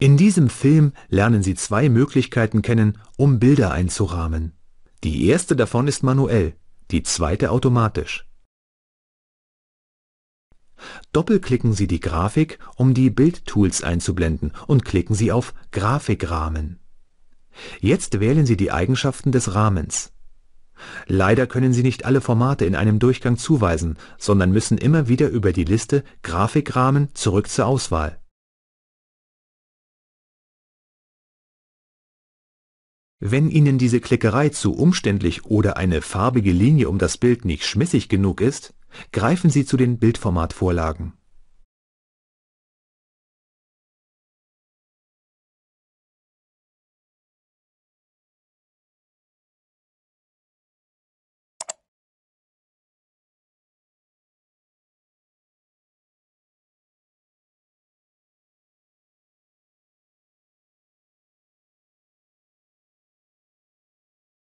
In diesem Film lernen sie zwei Möglichkeiten kennen, um Bilder einzurahmen. Die erste davon ist manuell, die zweite automatisch. Doppelklicken Sie die Grafik, um die Bildtools einzublenden und klicken Sie auf Grafikrahmen. Jetzt wählen Sie die Eigenschaften des Rahmens. Leider können Sie nicht alle Formate in einem Durchgang zuweisen, sondern müssen immer wieder über die Liste Grafikrahmen zurück zur Auswahl. Wenn Ihnen diese Klickerei zu umständlich oder eine farbige Linie um das Bild nicht schmissig genug ist, greifen Sie zu den Bildformatvorlagen